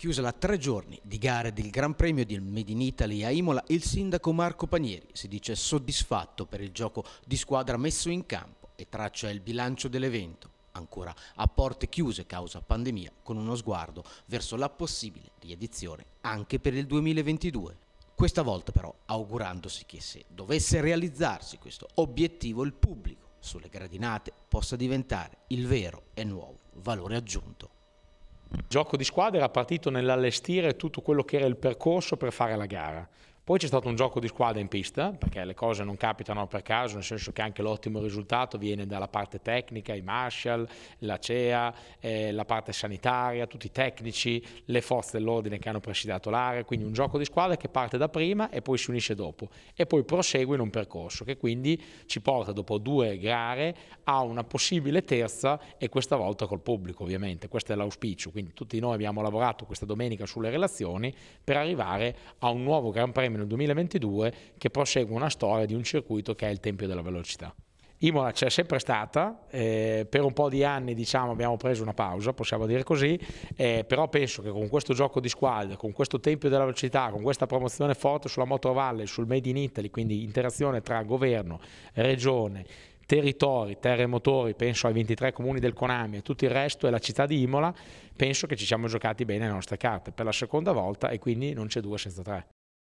Chiusa la tre giorni di gare del Gran Premio del Made in Italy a Imola, il sindaco Marco Panieri si dice soddisfatto per il gioco di squadra messo in campo e traccia il bilancio dell'evento, ancora a porte chiuse causa pandemia, con uno sguardo verso la possibile riedizione anche per il 2022. Questa volta però augurandosi che se dovesse realizzarsi questo obiettivo il pubblico sulle gradinate possa diventare il vero e nuovo valore aggiunto. Il gioco di squadra era partito nell'allestire tutto quello che era il percorso per fare la gara. Poi c'è stato un gioco di squadra in pista, perché le cose non capitano per caso, nel senso che anche l'ottimo risultato viene dalla parte tecnica, i Marshall, la CEA, eh, la parte sanitaria, tutti i tecnici, le forze dell'ordine che hanno presidiato l'area, quindi un gioco di squadra che parte da prima e poi si unisce dopo e poi prosegue in un percorso che quindi ci porta dopo due gare a una possibile terza e questa volta col pubblico ovviamente, questo è l'auspicio, quindi tutti noi abbiamo lavorato questa domenica sulle relazioni per arrivare a un nuovo Gran Premio nel 2022 che prosegue una storia di un circuito che è il Tempio della Velocità. Imola c'è sempre stata, eh, per un po' di anni diciamo, abbiamo preso una pausa, possiamo dire così, eh, però penso che con questo gioco di squadra, con questo tempio della velocità, con questa promozione forte sulla Motor Valley, sul Made in Italy, quindi interazione tra governo, regione, territori, terre e motori, penso ai 23 comuni del Konami e tutto il resto e la città di Imola, penso che ci siamo giocati bene le nostre carte per la seconda volta e quindi non c'è due senza tre.